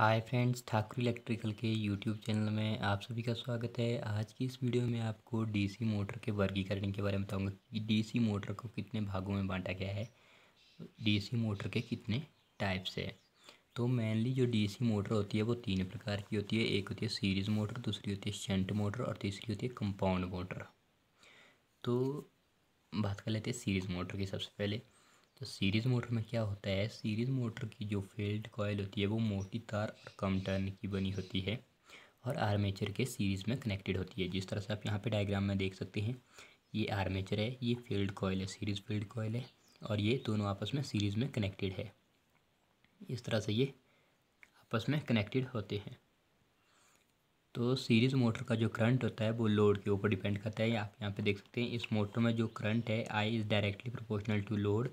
हाय friends Thakur electrical के YouTube channel में आप सभी का स्वागत है आज की इस वीडियो में आपको डीसी मोटर के वर्गीकरण के बारे में बताऊंगा कि डीसी मोटर को कितने भागों में बांटा गया है डीसी मोटर के कितने टाइप्स है तो मेनली जो डीसी मोटर होती है वो तीन प्रकार की होती है एक होती है सीरीज़ मोटर दूसरी होती है शंट मोटर और तीसरी होती है कंपाउंड मोटर तो बात कर लेते हैं सीरीज़ मोटर की सबसे पहले तो सीरीज़ मोटर में क्या होता है सीरीज़ मोटर की जो फील्ड कॉयल होती है वो मोटी तार और कम टर्न की बनी होती है और आर्मेचर के सीरीज़ में कनेक्टेड होती है जिस तरह से आप यहाँ पे डायग्राम में देख सकते हैं ये आर्मेचर है ये फील्ड कॉयल है सीरीज़ फील्ड कॉयल है और ये दोनों आपस में सीरीज़ में कनेक्टेड है इस तरह से ये आपस में कनेक्टेड होते हैं तो सीरीज़ मोटर का जो करंट होता है वो लोड के ऊपर डिपेंड करता है आप यहाँ पे देख सकते हैं इस मोटर में जो करंट है I is directly proportional to load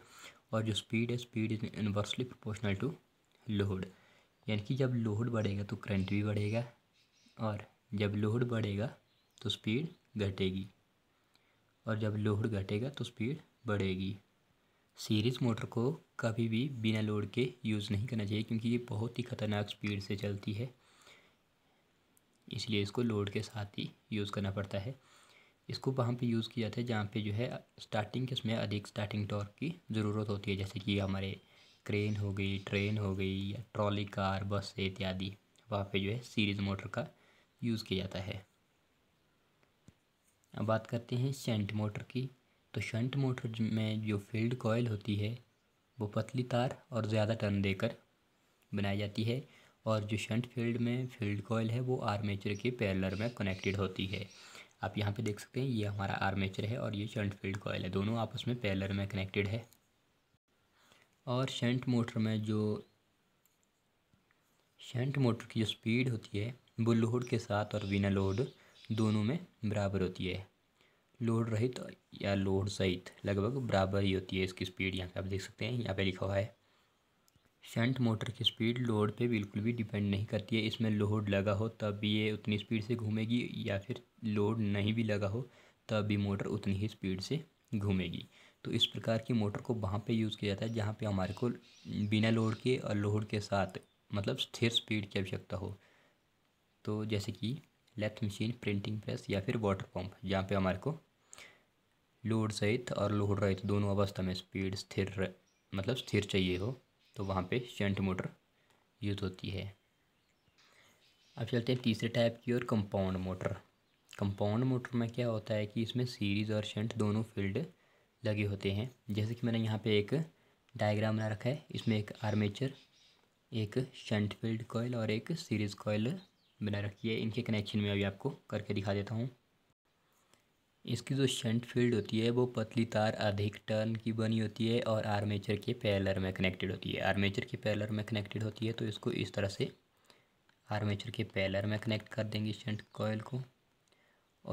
और जो स्पीड है speed is inversely proportional to load यानी कि जब लोड बढ़ेगा तो करंट भी बढ़ेगा और जब लोड बढ़ेगा तो स्पीड घटेगी और जब लोड घटेगा तो स्पीड बढ़ेगी सीरीज़ मोटर को कभी भी बिना लोड के यूज़ नहीं करना चाहिए क्योंकि ये बहुत ही ख़तरनाक स्पीड से चलती है इसलिए इसको लोड के साथ ही यूज़ करना पड़ता है इसको वहाँ पे यूज़ किया जाता है जहाँ पे जो है स्टार्टिंग के उसमें अधिक स्टार्टिंग टॉर्क की ज़रूरत होती है जैसे कि हमारे क्रेन हो गई ट्रेन हो गई या ट्रॉली कार बस इत्यादि वहाँ पे जो है सीरीज़ मोटर का यूज़ किया जाता है अब बात करते हैं शंट मोटर की तो शंट मोटर में जो फील्ड कॉयल होती है वो पतली तार और ज़्यादा टर्न देकर बनाई जाती है और जो शंट फील्ड में फील्ड कॉयल है वो आर्मेचर के पैरलर में कनेक्टेड होती है आप यहाँ पे देख सकते हैं ये हमारा आर्मेचर है और ये शंट फील्ड कॉयल है दोनों आपस में पैलर में कनेक्टेड है और शंट मोटर में जो शंट मोटर की जो स्पीड होती है वो लोड के साथ और बिना लोड दोनों में बराबर होती है लोड रहित या लोड सहित लगभग बराबर ही होती है इसकी स्पीड यहाँ पे आप देख सकते हैं यहाँ पे लिखा हुआ है शंट मोटर की स्पीड लोड पे बिल्कुल भी डिपेंड नहीं करती है इसमें लोड लगा हो तब ये उतनी स्पीड से घूमेगी या फिर लोड नहीं भी लगा हो तब भी मोटर उतनी ही स्पीड से घूमेगी तो इस प्रकार की मोटर को वहाँ पे यूज़ किया जाता है जहाँ पे हमारे को बिना लोड के और लोड के साथ मतलब स्थिर स्पीड की आवश्यकता हो तो जैसे कि लेथ मशीन प्रिंटिंग प्रेस या फिर वाटर पम्प जहाँ पर हमारे को लोड सहित और लोड रहित दोनों अवस्था में स्पीड स्थिर मतलब स्थिर चाहिए हो तो वहाँ पे शंट मोटर यूज़ होती है अब चलते हैं तीसरे टाइप की और कंपाउंड मोटर कंपाउंड मोटर में क्या होता है कि इसमें सीरीज़ और शंट दोनों फील्ड लगे होते हैं जैसे कि मैंने यहाँ पे एक डायग्राम बना रखा है इसमें एक आर्मेचर एक शंट फील्ड कोयल और एक सीरीज़ कोयल बना रखी है इनके कनेक्शन में अभी आपको करके दिखा देता हूँ इसकी जो शंट फील्ड होती है वो पतली तार अधिक टर्न की बनी होती है और आर्मेचर के पैलर में कनेक्टेड होती है आर्मेचर के पैलर में कनेक्टेड होती है तो इसको इस तरह से आर्मेचर के पैलर में कनेक्ट कर देंगे शंट कॉयल को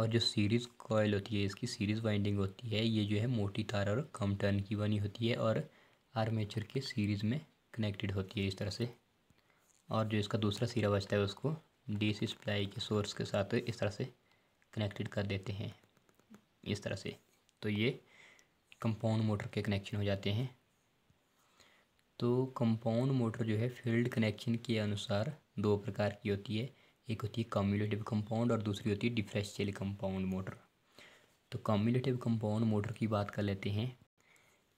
और जो सीरीज़ कॉयल होती है इसकी सीरीज़ वाइंडिंग होती है ये जो है मोटी तार और कम टर्न की बनी होती है और आर्मेचर के सीरीज़ में कनेक्टेड होती है इस तरह से और जो इसका दूसरा सिरा बचता है उसको डी सी सप्लाई के सोर्स के साथ इस तरह से कनेक्टेड कर देते हैं इस तरह से तो ये कंपाउंड मोटर के कनेक्शन हो जाते हैं तो कंपाउंड मोटर जो है फील्ड कनेक्शन के अनुसार दो प्रकार की होती है एक होती है कम्यूलेटिव कंपाउंड और दूसरी होती है डिफ्रेंशियल कंपाउंड मोटर तो कम्यूलेटिव कंपाउंड मोटर की बात कर लेते हैं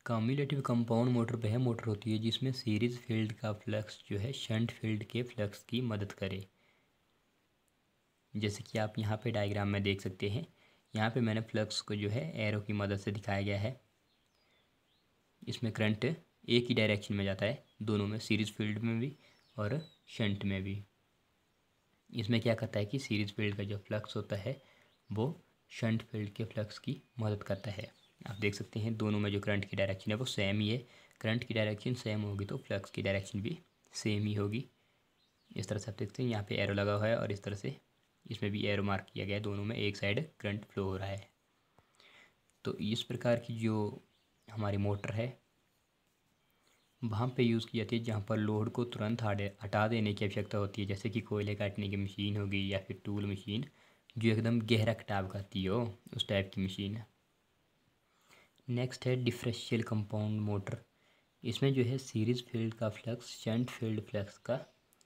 कम्यूलेटिव कंपाउंड मोटर वह मोटर होती है जिसमें सीरीज फील्ड का फ्लक्स जो है शंट फील्ड के फ्लक्स की मदद करे जैसे कि आप यहाँ पे डायग्राम में देख सकते हैं यहाँ पे मैंने फ्लक्स को जो है एरो की मदद से दिखाया गया है इसमें करंट एक ही डायरेक्शन में जाता है दोनों में सीरीज फील्ड में भी और शंट में भी इसमें क्या करता है कि सीरीज फील्ड का जो फ्लक्स होता है वो शंट फील्ड के फ्लक्स की मदद करता है आप देख सकते हैं दोनों में जो करंट की डायरेक्शन है वो सेम ही है करंट की डायरेक्शन सेम होगी तो फ्लक्स की डायरेक्शन भी सेम ही होगी इस तरह से आप देखते हैं यहाँ पे एरो लगा हुआ है और इस तरह से इसमें भी एरो मार्क किया गया है दोनों में एक साइड करंट फ्लो हो रहा है तो इस प्रकार की जो हमारी मोटर है वहाँ पे यूज़ की जाती है जहाँ पर लोड को तुरंत हटा देने की आवश्यकता होती है जैसे कि कोयले काटने की मशीन होगी या फिर टूल मशीन जो एकदम गहरा कटाव करती हो उस टाइप की मशीन नेक्स्ट है डिफ्रेंशियल कंपाउंड मोटर इसमें जो है सीरीज फील्ड का फ्लक्स शंट फील्ड फ्लक्स का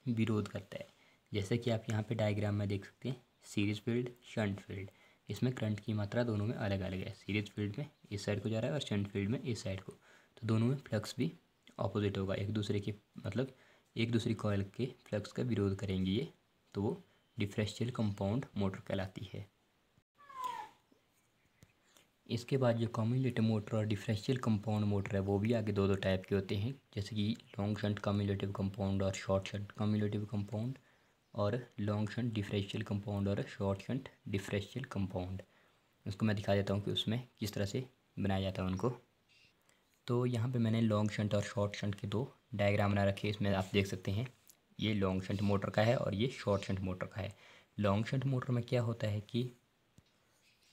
विरोध करता है जैसे कि आप यहाँ पे डायग्राम में देख सकते हैं सीरीज फील्ड शंट फील्ड इसमें करंट की मात्रा दोनों में अलग अलग है सीरीज फील्ड में इस साइड को जा रहा है और शंट फील्ड में इस साइड को तो दोनों में फ्लक्स भी ऑपोजिट होगा एक दूसरे के मतलब एक दूसरी कॉयल के फ्लक्स का विरोध करेंगे ये तो वो डिफ्रेंशियल कंपाउंड मोटर कहलाती है इसके बाद जो कॉम्यूलेटर मोटर और डिफरेंशियल कंपाउंड मोटर है वो भी आगे दो दो टाइप के होते हैं जैसे कि लॉन्ग शंट कॉम्यूलेटिव कंपाउंड और शॉर्ट शंट कॉम्यूलेटिव कंपाउंड और लॉन्ग शंट डिफरेंशियल कंपाउंड और शॉर्ट शंट डिफरेंशियल कंपाउंड उसको मैं दिखा देता हूँ कि उसमें किस तरह से बनाया जाता है उनको तो यहाँ पे मैंने लॉन्ग शंट और शॉर्ट शंट के दो डायग्राम बना रखे हैं इसमें आप देख सकते हैं ये लॉन्ग शंट मोटर का है और ये शॉर्ट शंट मोटर का है लॉन्ग शंट मोटर में क्या होता है कि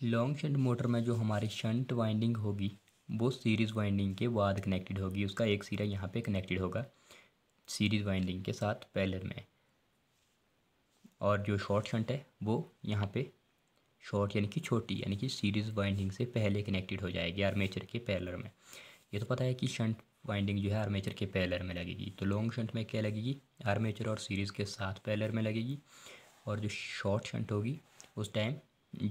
लॉन्ग शंट मोटर में जो हमारी शंट वाइंडिंग होगी वो सीरीज़ वाइंडिंग के बाद कनेक्टेड होगी उसका एक सीरा यहाँ पे कनेक्टेड होगा सीरीज़ वाइंडिंग के साथ पैलर में और जो शॉर्ट शंट है वो यहाँ पे शॉर्ट यानी कि छोटी यानी कि सीरीज़ वाइंडिंग से पहले कनेक्टेड हो जाएगी आर्मेचर के पैलर में ये तो पता है कि शंट वाइंडिंग जो है आर्मेचर के पैलर में लगेगी तो लॉन्ग शंट में क्या लगेगी आर्मेचर और सीरीज़ के साथ पैलर में लगेगी और जो शॉर्ट शंट होगी उस टाइम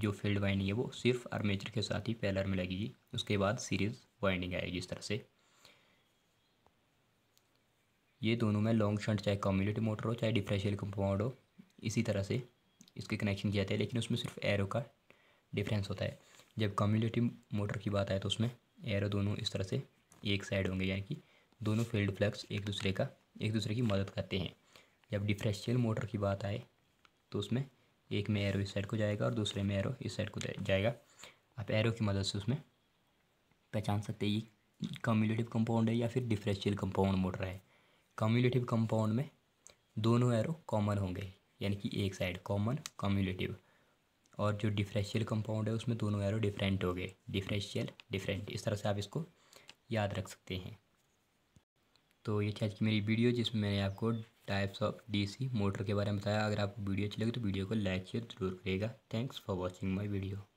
जो फील्ड वाइंडिंग है वो सिर्फ आर्मेचर के साथ ही पैलर में लगेगी उसके बाद सीरीज़ वाइंडिंग आएगी इस तरह से ये दोनों में लॉन्ग शंट चाहे कम्युनिटी मोटर हो चाहे डिफ्रेंशियल कंपाउंड हो इसी तरह से इसके कनेक्शन किया जाता है लेकिन उसमें सिर्फ एरो का डिफरेंस होता है जब कम्युलेटिव मोटर की बात आए तो उसमें एरो दोनों इस तरह से एक साइड होंगे यानी कि दोनों फील्ड फ्लक्स एक दूसरे का एक दूसरे की मदद करते हैं जब डिफ्रेंशियल मोटर की बात आए तो उसमें एक में एरो इस साइड को जाएगा और दूसरे में एरो इस साइड को जाएगा आप एरो की मदद से उसमें पहचान सकते हैं ये कम्युलेटिव कंपाउंड है या फिर डिफ्रेंशियल कंपाउंड मोटर है कम्युलेटिव कंपाउंड में दोनों एरो कॉमन होंगे यानी कि एक साइड कॉमन कम्युलेटिव और जो डिफरेंशियल कंपाउंड है उसमें दोनों एरो डिफरेंट हो गए डिफरेंशियल डिफरेंट इस तरह से आप इसको याद रख सकते हैं तो ये थी आज की मेरी वीडियो जिसमें मैंने आपको टाइप्स ऑफ डीसी मोटर के बारे में बताया अगर आपको वीडियो अच्छी लगे तो वीडियो को लाइक शेयर जरूर करेगा thanks for watching my video